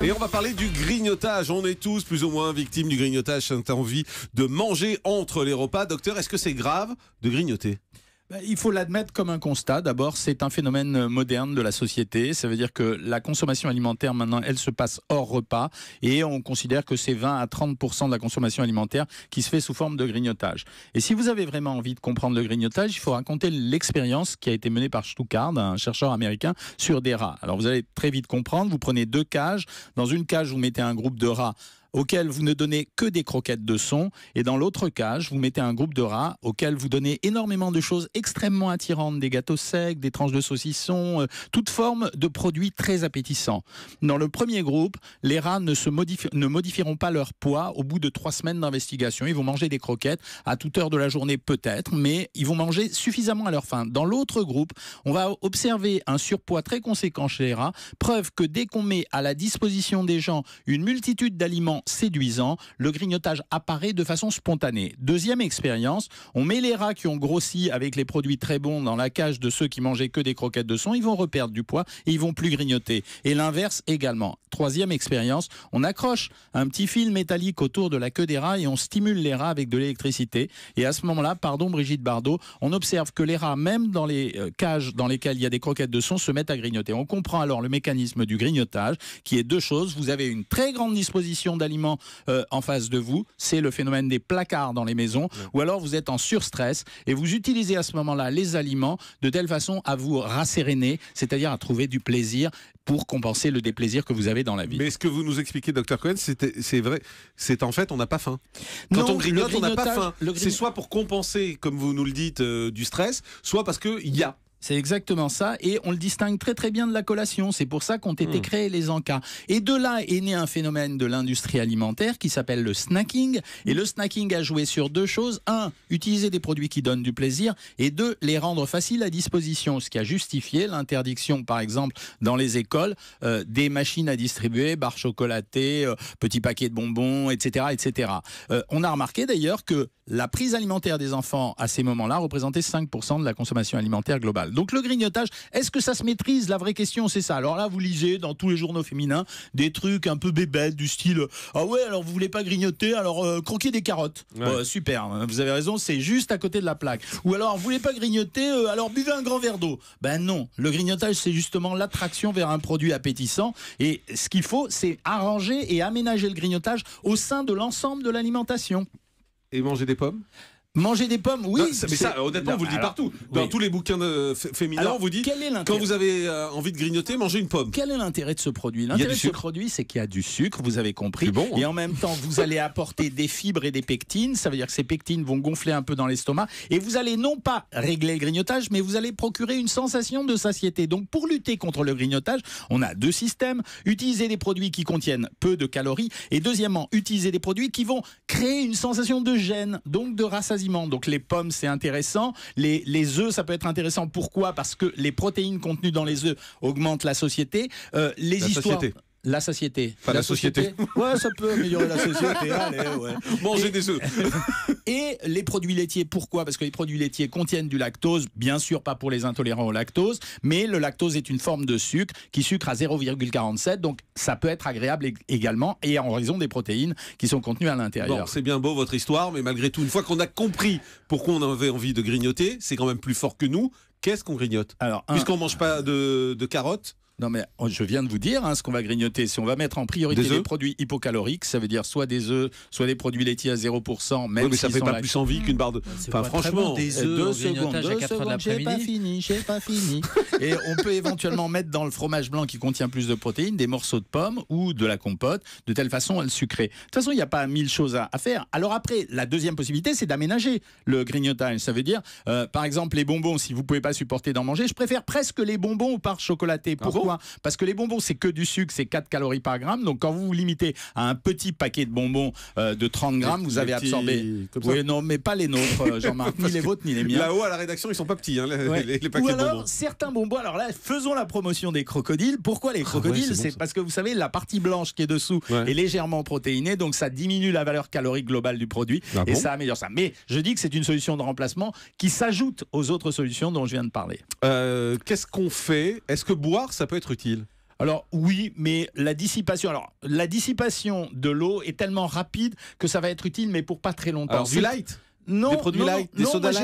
Et on va parler du grignotage. On est tous plus ou moins victimes du grignotage. Cette envie de manger entre les repas. Docteur, est-ce que c'est grave de grignoter bah, il faut l'admettre comme un constat. D'abord, c'est un phénomène euh, moderne de la société. Ça veut dire que la consommation alimentaire, maintenant, elle se passe hors repas. Et on considère que c'est 20 à 30 de la consommation alimentaire qui se fait sous forme de grignotage. Et si vous avez vraiment envie de comprendre le grignotage, il faut raconter l'expérience qui a été menée par Stuckard, un chercheur américain, sur des rats. Alors vous allez très vite comprendre. Vous prenez deux cages. Dans une cage, vous mettez un groupe de rats auquel vous ne donnez que des croquettes de son, et dans l'autre cage, vous mettez un groupe de rats auquel vous donnez énormément de choses extrêmement attirantes, des gâteaux secs, des tranches de saucisson, toutes euh, toute forme de produits très appétissants. Dans le premier groupe, les rats ne, se ne modifieront pas leur poids au bout de trois semaines d'investigation. Ils vont manger des croquettes à toute heure de la journée peut-être, mais ils vont manger suffisamment à leur faim. Dans l'autre groupe, on va observer un surpoids très conséquent chez les rats, preuve que dès qu'on met à la disposition des gens une multitude d'aliments séduisant. Le grignotage apparaît de façon spontanée. Deuxième expérience, on met les rats qui ont grossi avec les produits très bons dans la cage de ceux qui mangeaient que des croquettes de son, ils vont reperdre du poids et ils vont plus grignoter. Et l'inverse également. Troisième expérience, on accroche un petit fil métallique autour de la queue des rats et on stimule les rats avec de l'électricité. Et à ce moment-là, pardon Brigitte Bardot, on observe que les rats, même dans les euh, cages dans lesquelles il y a des croquettes de son, se mettent à grignoter. On comprend alors le mécanisme du grignotage, qui est deux choses. Vous avez une très grande disposition d'aller aliments euh, en face de vous, c'est le phénomène des placards dans les maisons, ou alors vous êtes en surstress et vous utilisez à ce moment-là les aliments de telle façon à vous rasséréner, c'est-à-dire à trouver du plaisir pour compenser le déplaisir que vous avez dans la vie. Mais ce que vous nous expliquez, docteur Cohen, c'est vrai, c'est en fait on n'a pas faim. Quand on grignote, on n'a pas faim. C'est soit pour compenser, comme vous nous le dites, euh, du stress, soit parce qu'il y a. C'est exactement ça, et on le distingue très très bien de la collation. C'est pour ça qu'ont été hmm. créés les encas. Et de là est né un phénomène de l'industrie alimentaire qui s'appelle le snacking. Et le snacking a joué sur deux choses un, utiliser des produits qui donnent du plaisir, et deux, les rendre faciles à disposition, ce qui a justifié l'interdiction, par exemple, dans les écoles, euh, des machines à distribuer, barres chocolatées, euh, petits paquets de bonbons, etc., etc. Euh, on a remarqué d'ailleurs que la prise alimentaire des enfants à ces moments-là représentait 5% de la consommation alimentaire globale. Donc le grignotage, est-ce que ça se maîtrise La vraie question, c'est ça. Alors là, vous lisez dans tous les journaux féminins des trucs un peu bébêtes du style ah ouais, alors vous voulez pas grignoter, alors euh, croquez des carottes. super, hein. vous avez raison, c'est juste à côté de la plaque. Ou alors vous voulez pas grignoter, euh, alors buvez un grand verre d'eau. Ben non, le grignotage, c'est justement l'attraction vers un produit appétissant. Et ce qu'il faut, c'est arranger et aménager le grignotage au sein de l'ensemble de l'alimentation. Et manger des pommes Manger des pommes, oui. mais ça, honnêtement, on vous le dit partout. Dans tous les bouquins de... Euh, féminins, on vous dit quand vous avez euh, envie de grignoter, mangez une pomme. Quel est l'intérêt de ce produit L'intérêt de ce produit, c'est qu'il y a du sucre, vous avez compris. Bon, hein. Et en même temps, vous allez apporter des fibres et des pectines. Ça veut dire que ces pectines vont gonfler un peu dans l'estomac. Et vous allez non pas régler le grignotage, mais vous allez procurer une sensation de satiété. Donc, pour lutter contre le grignotage, on a deux systèmes. Utiliser des produits qui contiennent peu de calories. Et deuxièmement, utiliser des produits qui vont créer une sensation de gêne, donc de rassasiement donc les pommes, c'est intéressant. Les, les œufs, ça peut être intéressant. Pourquoi Parce que les protéines contenues dans les œufs augmentent la société. Euh, les la Société la société. Enfin, la, société. Ouais, ça peut améliorer la société. Manger des œufs. et les produits laitiers, pourquoi Parce que les produits laitiers contiennent du lactose, bien sûr pas pour les intolérants au lactose, mais le lactose est une forme de sucre qui sucre à 0,47, donc ça peut être agréable également et en raison des protéines qui sont contenues à l'intérieur. Bon, c'est bien beau votre histoire, mais malgré tout, une fois qu'on a compris pourquoi on avait envie de grignoter, c'est quand même plus fort que nous. Qu'est-ce qu'on grignote Alors, puisqu'on mange pas de, de carottes. Non, mais oh, je viens de vous dire hein, ce qu'on va grignoter. Si on va mettre en priorité des produits hypocaloriques, ça veut dire soit des œufs, soit des produits laitiers à 0%, même oui, mais ça fait pas plus envie qu'une barre de. franchement, des euh, œufs, deux secondes, deux secondes, j'ai pas fini, j'ai pas fini. Et on peut éventuellement mettre dans le fromage blanc qui contient plus de protéines des morceaux de pommes ou de la compote, de telle façon à le sucrer. De toute façon, il n'y a pas mille choses à, faire. Alors après, la deuxième possibilité, c'est d'aménager le grignotage. Ça veut dire, euh, par exemple, les bonbons, si vous pouvez pas supporter d'en manger, je préfère presque les bonbons par par Hein. parce que les bonbons, c'est que du sucre, c'est 4 calories par gramme. Donc quand vous vous limitez à un petit paquet de bonbons euh, de 30 grammes, vous avez absorbé. non, mais pas les nôtres, euh, Jean-Marc, ni les vôtres, ni les miens. Là-haut, à la rédaction, ils sont pas petits, hein, les, Ou alors, certains bonbons, alors là, faisons la promotion des crocodiles. Pourquoi les ah crocodiles C'est parce que vous savez, la partie blanche qui est dessous est légèrement protéinée, donc ça diminue la valeur calorique globale du produit ah et ça améliore ça. Mais je dis que c'est une solution de remplacement qui s'ajoute aux autres solutions dont je viens de parler. Euh, qu'est-ce qu'on fait Est-ce que boire, ça peut utile alors oui, mais la dissipation, alors la dissipation de l'eau est tellement rapide que ça va être utile, mais pour pas très longtemps. light non,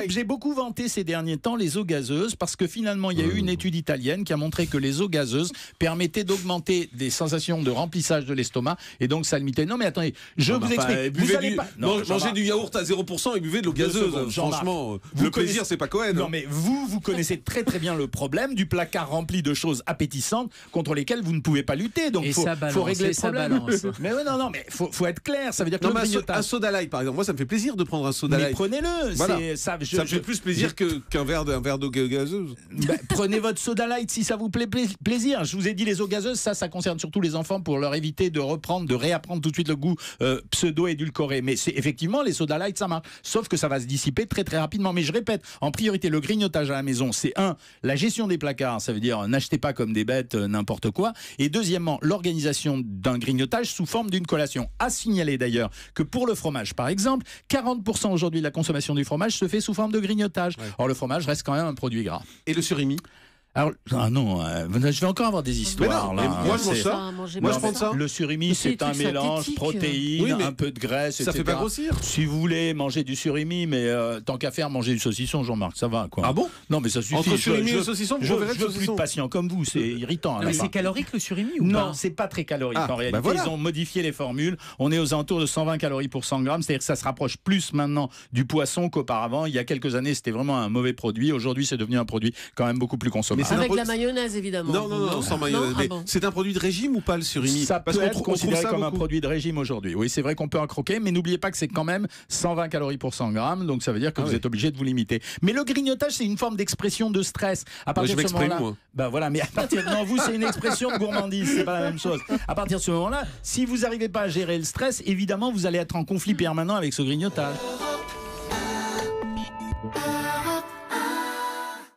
J'ai beaucoup vanté ces derniers temps les eaux gazeuses parce que finalement il y a eu une mmh. étude italienne qui a montré que les eaux gazeuses permettaient d'augmenter des sensations de remplissage de l'estomac et donc ça limitait. Non mais attendez, je vous explique. vous du, pas... manger du yaourt à 0% et buvez de l'eau gazeuse. franchement, le plaisir c'est pas Cohen. Non hein. mais vous vous connaissez très très bien le problème du placard rempli de choses appétissantes contre lesquelles vous ne pouvez pas lutter. Donc il faut, régler ça. balance mais non non mais faut, faut être clair. Ça veut dire que un, un soda light par exemple, moi ça me fait plaisir de prendre un soda light prenez-le. Ça, me fait plus plaisir qu'un verre verre d'eau gazeuse. Bah, prenez votre soda light si ça vous plaît plaisir. Je vous ai dit les eaux gazeuses, ça, ça concerne surtout les enfants pour leur éviter de reprendre, de réapprendre tout de suite le goût euh, pseudo édulcoré. Mais c'est effectivement les soda light, ça marche. Sauf que ça va se dissiper très très rapidement. Mais je répète, en priorité, le grignotage à la maison, c'est un la gestion des placards, ça veut dire euh, n'achetez pas comme des bêtes euh, n'importe quoi. Et deuxièmement, l'organisation d'un grignotage sous forme d'une collation. À signaler d'ailleurs que pour le fromage, par exemple, 40% aujourd'hui la consommation du fromage se fait sous forme de grignotage. Or, le fromage reste quand même un produit gras. Et le surimi alors, ah non, euh, je vais encore avoir des histoires. là, moi, je ça. Moi, je prends ça. Le surimi, c'est un mélange euh. protéines, un peu de graisse. Ça fait pas grossir. Si vous voulez manger du surimi, mais euh, tant qu'à faire, manger du saucisson, Jean-Marc, ça va quoi. Ah bon Non, mais ça suffit. Entre surimi et saucisson, je, je, veux plus de patients comme vous, c'est irritant. mais hein. c'est calorique le surimi ou Non, c'est pas très calorique ah, en ben réalité. Ils ont modifié les formules. On est aux alentours de 120 calories pour 100 grammes, c'est-à-dire que ça se rapproche plus maintenant du poisson qu'auparavant. Il y a quelques années, c'était vraiment un mauvais produit. Aujourd'hui, c'est devenu un produit quand même beaucoup plus consommé. Avec la mayonnaise, évidemment. Non, non, non, sans mayonnaise. Ah c'est un produit de régime ou pas le surimi Ça peut être considéré comme un produit de régime aujourd'hui. Oui, c'est vrai qu'on peut en croquer, mais n'oubliez pas que c'est quand même 120 calories pour 100 grammes, donc ça veut dire que ah vous êtes obligé de vous limiter. Mais le grignotage, c'est une forme d'expression de stress. À partir de ce moment-là, bah voilà, mais à partir de vous, c'est une expression de gourmandise, c'est pas la même chose. À partir de ce moment-là, si vous n'arrivez pas à gérer le stress, évidemment, vous allez être en conflit permanent avec ce grignotage.